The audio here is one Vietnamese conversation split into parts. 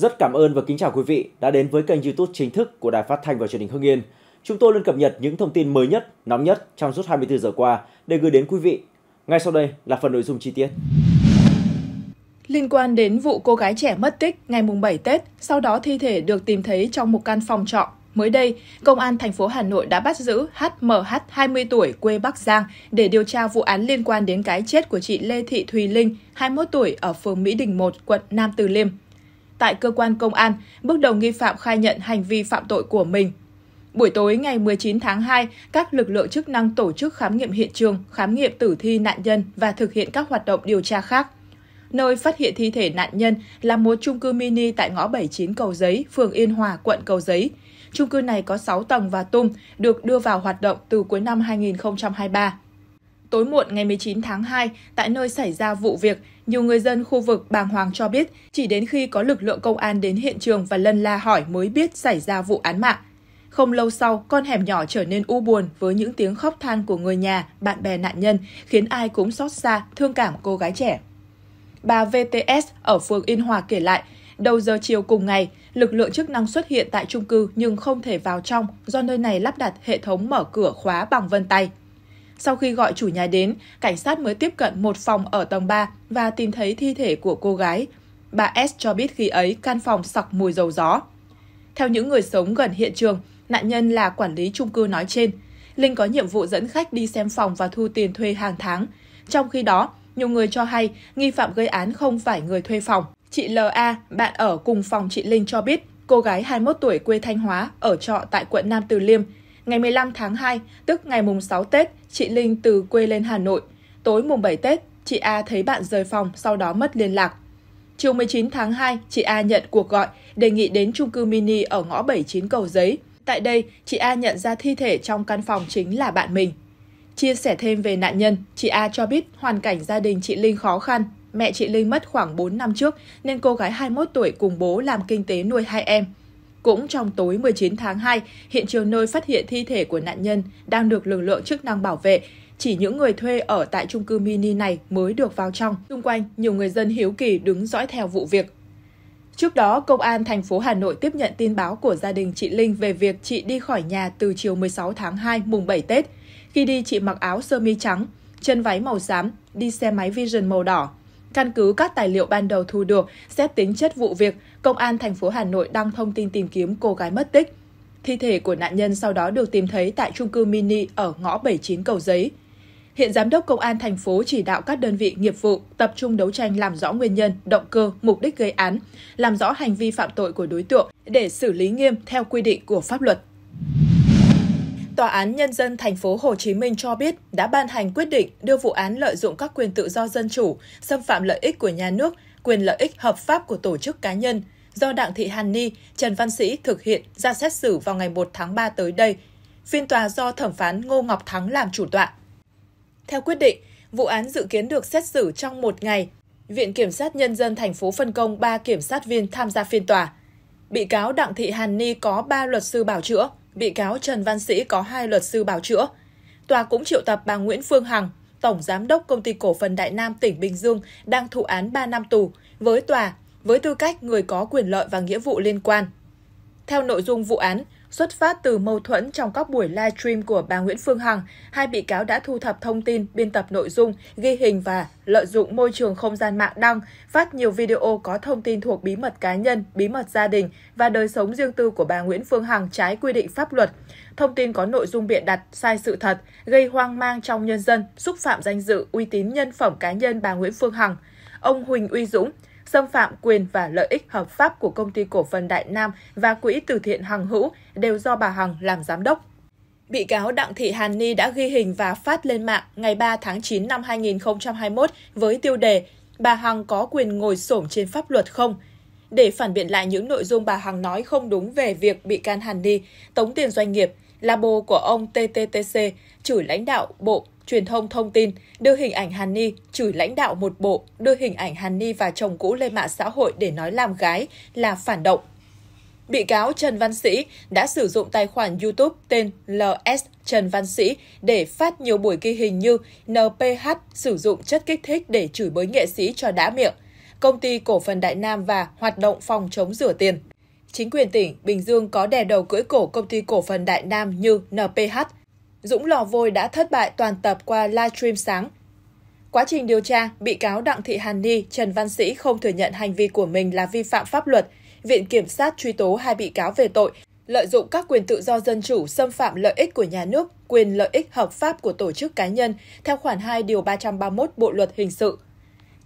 Rất cảm ơn và kính chào quý vị đã đến với kênh YouTube chính thức của Đài Phát thanh và Truyền hình Hưng Yên. Chúng tôi luôn cập nhật những thông tin mới nhất, nóng nhất trong suốt 24 giờ qua để gửi đến quý vị. Ngay sau đây là phần nội dung chi tiết. Liên quan đến vụ cô gái trẻ mất tích ngày mùng 7 Tết, sau đó thi thể được tìm thấy trong một căn phòng trọ. Mới đây, Công an thành phố Hà Nội đã bắt giữ HMH 20 tuổi quê Bắc Giang để điều tra vụ án liên quan đến cái chết của chị Lê Thị Thùy Linh, 21 tuổi ở phường Mỹ Đình 1, quận Nam Từ Liêm tại cơ quan công an, bước đầu nghi phạm khai nhận hành vi phạm tội của mình. Buổi tối ngày 19 tháng 2, các lực lượng chức năng tổ chức khám nghiệm hiện trường, khám nghiệm tử thi nạn nhân và thực hiện các hoạt động điều tra khác. Nơi phát hiện thi thể nạn nhân là một chung cư mini tại ngõ 79 Cầu Giấy, phường Yên Hòa, quận Cầu Giấy. Chung cư này có 6 tầng và tung, được đưa vào hoạt động từ cuối năm 2023. Tối muộn ngày 19 tháng 2, tại nơi xảy ra vụ việc, nhiều người dân khu vực bàng hoàng cho biết chỉ đến khi có lực lượng công an đến hiện trường và lân la hỏi mới biết xảy ra vụ án mạng. Không lâu sau, con hẻm nhỏ trở nên u buồn với những tiếng khóc than của người nhà, bạn bè nạn nhân, khiến ai cũng xót xa, thương cảm cô gái trẻ. Bà VTS ở phường Yên Hòa kể lại, đầu giờ chiều cùng ngày, lực lượng chức năng xuất hiện tại trung cư nhưng không thể vào trong do nơi này lắp đặt hệ thống mở cửa khóa bằng vân tay. Sau khi gọi chủ nhà đến, cảnh sát mới tiếp cận một phòng ở tầng 3 và tìm thấy thi thể của cô gái. Bà S cho biết khi ấy căn phòng sặc mùi dầu gió. Theo những người sống gần hiện trường, nạn nhân là quản lý chung cư nói trên. Linh có nhiệm vụ dẫn khách đi xem phòng và thu tiền thuê hàng tháng. Trong khi đó, nhiều người cho hay nghi phạm gây án không phải người thuê phòng. Chị L.A., bạn ở cùng phòng chị Linh cho biết, cô gái 21 tuổi quê Thanh Hóa, ở trọ tại quận Nam Từ Liêm, Ngày 15 tháng 2, tức ngày mùng 6 Tết, chị Linh từ quê lên Hà Nội. Tối mùng 7 Tết, chị A thấy bạn rời phòng sau đó mất liên lạc. Chiều 19 tháng 2, chị A nhận cuộc gọi đề nghị đến chung cư mini ở ngõ 79 Cầu Giấy. Tại đây, chị A nhận ra thi thể trong căn phòng chính là bạn mình. Chia sẻ thêm về nạn nhân, chị A cho biết hoàn cảnh gia đình chị Linh khó khăn. Mẹ chị Linh mất khoảng 4 năm trước nên cô gái 21 tuổi cùng bố làm kinh tế nuôi hai em. Cũng trong tối 19 tháng 2, hiện trường nơi phát hiện thi thể của nạn nhân đang được lực lượng chức năng bảo vệ. Chỉ những người thuê ở tại trung cư mini này mới được vào trong. Xung quanh, nhiều người dân hiếu kỳ đứng dõi theo vụ việc. Trước đó, Công an thành phố Hà Nội tiếp nhận tin báo của gia đình chị Linh về việc chị đi khỏi nhà từ chiều 16 tháng 2, mùng 7 Tết. Khi đi, chị mặc áo sơ mi trắng, chân váy màu xám, đi xe máy Vision màu đỏ. Căn cứ các tài liệu ban đầu thu được, xét tính chất vụ việc, Công an thành phố Hà Nội đăng thông tin tìm kiếm cô gái mất tích. Thi thể của nạn nhân sau đó được tìm thấy tại trung cư mini ở ngõ 79 Cầu Giấy. Hiện Giám đốc Công an thành phố chỉ đạo các đơn vị nghiệp vụ tập trung đấu tranh làm rõ nguyên nhân, động cơ, mục đích gây án, làm rõ hành vi phạm tội của đối tượng để xử lý nghiêm theo quy định của pháp luật. Tòa án Nhân dân thành phố Hồ Chí Minh cho biết đã ban hành quyết định đưa vụ án lợi dụng các quyền tự do dân chủ, xâm phạm lợi ích của nhà nước, quyền lợi ích hợp pháp của tổ chức cá nhân do Đặng Thị Hàn Ni, Trần Văn Sĩ thực hiện ra xét xử vào ngày 1 tháng 3 tới đây. Phiên tòa do thẩm phán Ngô Ngọc Thắng làm chủ tọa. Theo quyết định, vụ án dự kiến được xét xử trong một ngày. Viện Kiểm sát Nhân dân thành phố phân công 3 kiểm sát viên tham gia phiên tòa. Bị cáo Đặng Thị Hàn Ni có 3 luật sư bảo chữa – bị cáo Trần Văn Sĩ có hai luật sư bảo chữa. Tòa cũng triệu tập bà Nguyễn Phương Hằng, Tổng Giám đốc Công ty Cổ phần Đại Nam tỉnh Bình Dương đang thụ án 3 năm tù với tòa với tư cách người có quyền lợi và nghĩa vụ liên quan. Theo nội dung vụ án, Xuất phát từ mâu thuẫn trong các buổi live stream của bà Nguyễn Phương Hằng, hai bị cáo đã thu thập thông tin, biên tập nội dung, ghi hình và lợi dụng môi trường không gian mạng đăng, phát nhiều video có thông tin thuộc bí mật cá nhân, bí mật gia đình và đời sống riêng tư của bà Nguyễn Phương Hằng trái quy định pháp luật. Thông tin có nội dung bịa đặt, sai sự thật, gây hoang mang trong nhân dân, xúc phạm danh dự, uy tín nhân phẩm cá nhân bà Nguyễn Phương Hằng. Ông Huỳnh Uy Dũng, xâm phạm quyền và lợi ích hợp pháp của công ty cổ phần Đại Nam và quỹ từ thiện Hằng Hữu đều do bà Hằng làm giám đốc. Bị cáo Đặng Thị Hàn Ni đã ghi hình và phát lên mạng ngày 3 tháng 9 năm 2021 với tiêu đề Bà Hằng có quyền ngồi xổm trên pháp luật không? Để phản biện lại những nội dung bà Hằng nói không đúng về việc bị can Hàn Ni tống tiền doanh nghiệp, labo của ông TTTC, chửi lãnh đạo Bộ truyền thông thông tin, đưa hình ảnh Hàn Ni chửi lãnh đạo một bộ, đưa hình ảnh Hàn Ni và chồng cũ lên mạng xã hội để nói làm gái là phản động. Bị cáo Trần Văn Sĩ đã sử dụng tài khoản YouTube tên LS Trần Văn Sĩ để phát nhiều buổi ghi hình như NPH sử dụng chất kích thích để chửi bới nghệ sĩ cho đã miệng, công ty cổ phần Đại Nam và hoạt động phòng chống rửa tiền. Chính quyền tỉnh Bình Dương có đè đầu cưỡi cổ công ty cổ phần Đại Nam như NPH – Dũng Lò Vôi đã thất bại toàn tập qua livestream sáng. Quá trình điều tra, bị cáo Đặng Thị Hàn Ni, Trần Văn Sĩ không thừa nhận hành vi của mình là vi phạm pháp luật. Viện Kiểm sát truy tố hai bị cáo về tội lợi dụng các quyền tự do dân chủ xâm phạm lợi ích của nhà nước, quyền lợi ích hợp pháp của tổ chức cá nhân theo khoản 2 điều 331 Bộ luật hình sự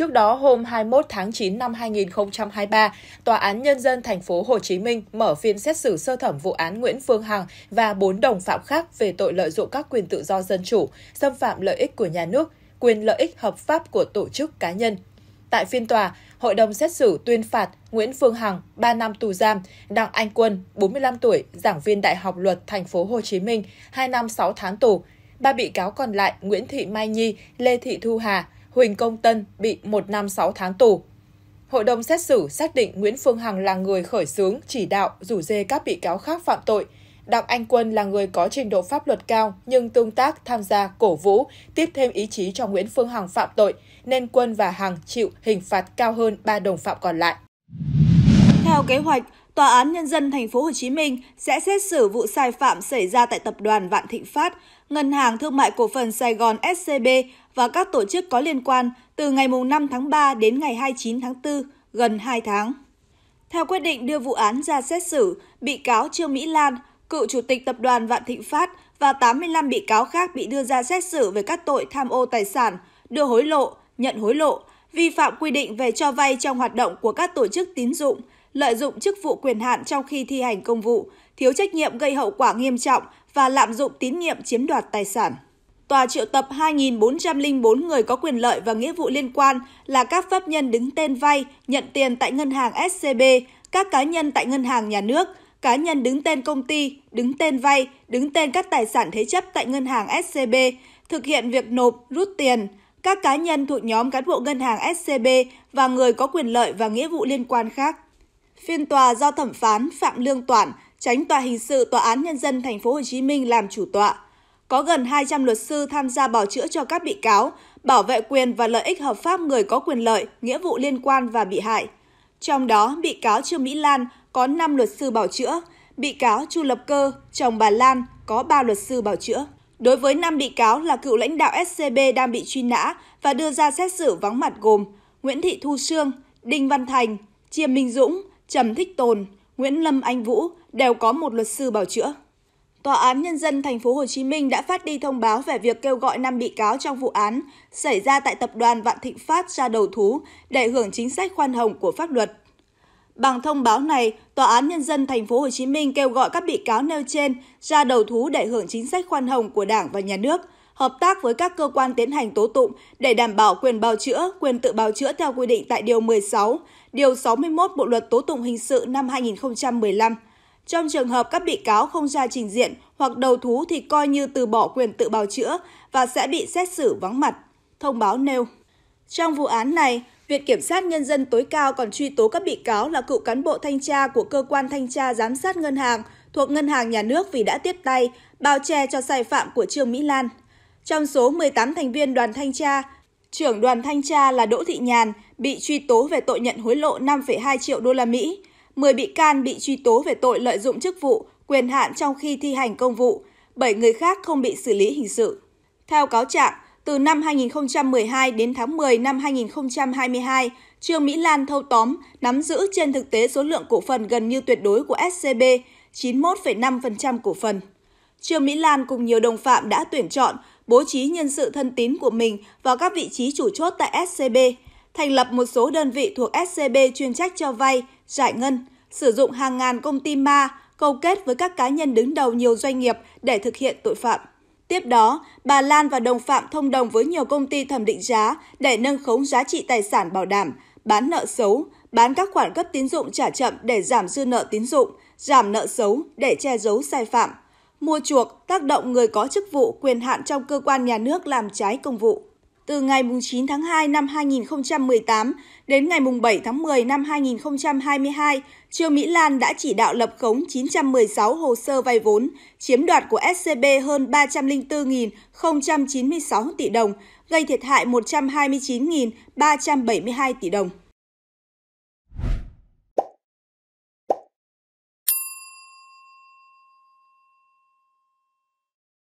Trước đó, hôm 21 tháng 9 năm 2023, Tòa án Nhân dân thành phố Hồ Chí Minh mở phiên xét xử sơ thẩm vụ án Nguyễn Phương Hằng và bốn đồng phạm khác về tội lợi dụng các quyền tự do dân chủ, xâm phạm lợi ích của nhà nước, quyền lợi ích hợp pháp của tổ chức cá nhân. Tại phiên tòa, hội đồng xét xử tuyên phạt Nguyễn Phương Hằng 3 năm tù giam, Đặng Anh Quân, 45 tuổi, giảng viên Đại học Luật thành phố Hồ Chí Minh, 2 năm 6 tháng tù. Ba bị cáo còn lại Nguyễn Thị Mai Nhi, Lê Thị Thu Hà, Huỳnh Công Tân bị 1 năm 6 tháng tù. Hội đồng xét xử xác định Nguyễn Phương Hằng là người khởi xướng, chỉ đạo, rủ dê các bị cáo khác phạm tội. Đặng Anh Quân là người có trình độ pháp luật cao nhưng tương tác, tham gia, cổ vũ, tiếp thêm ý chí cho Nguyễn Phương Hằng phạm tội, nên Quân và Hằng chịu hình phạt cao hơn ba đồng phạm còn lại. Theo kế hoạch, Tòa án Nhân dân Thành phố Hồ Chí Minh sẽ xét xử vụ sai phạm xảy ra tại Tập đoàn Vạn Thịnh Phát, Ngân hàng Thương mại Cổ phần Sài Gòn SCB và các tổ chức có liên quan từ ngày 5 tháng 3 đến ngày 29 tháng 4, gần 2 tháng. Theo quyết định đưa vụ án ra xét xử, bị cáo Trương Mỹ Lan, cựu chủ tịch Tập đoàn Vạn Thịnh Phát và 85 bị cáo khác bị đưa ra xét xử về các tội tham ô tài sản, đưa hối lộ, nhận hối lộ, vi phạm quy định về cho vay trong hoạt động của các tổ chức tín dụng, lợi dụng chức vụ quyền hạn trong khi thi hành công vụ, thiếu trách nhiệm gây hậu quả nghiêm trọng và lạm dụng tín nhiệm chiếm đoạt tài sản. Tòa triệu tập 2.404 người có quyền lợi và nghĩa vụ liên quan là các pháp nhân đứng tên vay, nhận tiền tại ngân hàng SCB, các cá nhân tại ngân hàng nhà nước, cá nhân đứng tên công ty, đứng tên vay, đứng tên các tài sản thế chấp tại ngân hàng SCB, thực hiện việc nộp, rút tiền, các cá nhân thuộc nhóm cán bộ ngân hàng SCB và người có quyền lợi và nghĩa vụ liên quan khác. Phiên tòa do thẩm phán Phạm Lương Toản, tránh tòa hình sự Tòa án Nhân dân Thành phố Hồ Chí Minh làm chủ tọa. Có gần 200 luật sư tham gia bảo chữa cho các bị cáo, bảo vệ quyền và lợi ích hợp pháp người có quyền lợi, nghĩa vụ liên quan và bị hại. Trong đó, bị cáo Trương Mỹ Lan có 5 luật sư bảo chữa, bị cáo Chu Lập Cơ, chồng bà Lan có 3 luật sư bảo chữa. Đối với 5 bị cáo là cựu lãnh đạo SCB đang bị truy nã và đưa ra xét xử vắng mặt gồm Nguyễn Thị Thu Sương, Đinh Văn Thành, Chiêm Minh Dũng, Trầm Thích Tồn, Nguyễn Lâm Anh Vũ đều có một luật sư bảo chữa. Tòa án Nhân dân Thành phố Hồ Chí Minh đã phát đi thông báo về việc kêu gọi 5 bị cáo trong vụ án xảy ra tại tập đoàn Vạn Thịnh Phát ra đầu thú để hưởng chính sách khoan hồng của pháp luật. Bằng thông báo này, Tòa án Nhân dân Thành phố Hồ Chí Minh kêu gọi các bị cáo nêu trên ra đầu thú để hưởng chính sách khoan hồng của Đảng và Nhà nước, hợp tác với các cơ quan tiến hành tố tụng để đảm bảo quyền bào chữa, quyền tự bào chữa theo quy định tại Điều 16 Điều 61 Bộ Luật Tố Tụng Hình sự năm 2015. Trong trường hợp các bị cáo không ra trình diện hoặc đầu thú thì coi như từ bỏ quyền tự bào chữa và sẽ bị xét xử vắng mặt. Thông báo nêu. Trong vụ án này, Viện Kiểm sát Nhân dân tối cao còn truy tố các bị cáo là cựu cán bộ thanh tra của cơ quan thanh tra giám sát ngân hàng thuộc Ngân hàng Nhà nước vì đã tiếp tay, bao che cho sai phạm của Trương Mỹ Lan. Trong số 18 thành viên đoàn thanh tra, trưởng đoàn thanh tra là Đỗ Thị Nhàn bị truy tố về tội nhận hối lộ 5,2 triệu đô la Mỹ, 10 bị can bị truy tố về tội lợi dụng chức vụ, quyền hạn trong khi thi hành công vụ, 7 người khác không bị xử lý hình sự. Theo cáo trạng, từ năm 2012 đến tháng 10 năm 2022, Trương Mỹ Lan thâu tóm, nắm giữ trên thực tế số lượng cổ phần gần như tuyệt đối của SCB, 91,5% cổ phần. Trương Mỹ Lan cùng nhiều đồng phạm đã tuyển chọn, bố trí nhân sự thân tín của mình vào các vị trí chủ chốt tại SCB, thành lập một số đơn vị thuộc SCB chuyên trách cho vay, giải ngân, sử dụng hàng ngàn công ty ma, câu kết với các cá nhân đứng đầu nhiều doanh nghiệp để thực hiện tội phạm. Tiếp đó, bà Lan và đồng phạm thông đồng với nhiều công ty thẩm định giá để nâng khống giá trị tài sản bảo đảm, bán nợ xấu, bán các khoản cấp tín dụng trả chậm để giảm dư nợ tín dụng, giảm nợ xấu để che giấu sai phạm mua chuộc, tác động người có chức vụ quyền hạn trong cơ quan nhà nước làm trái công vụ. Từ ngày 9 tháng 2 năm 2018 đến ngày 7 tháng 10 năm 2022, Trương Mỹ Lan đã chỉ đạo lập khống 916 hồ sơ vay vốn, chiếm đoạt của SCB hơn 304.096 tỷ đồng, gây thiệt hại 129.372 tỷ đồng.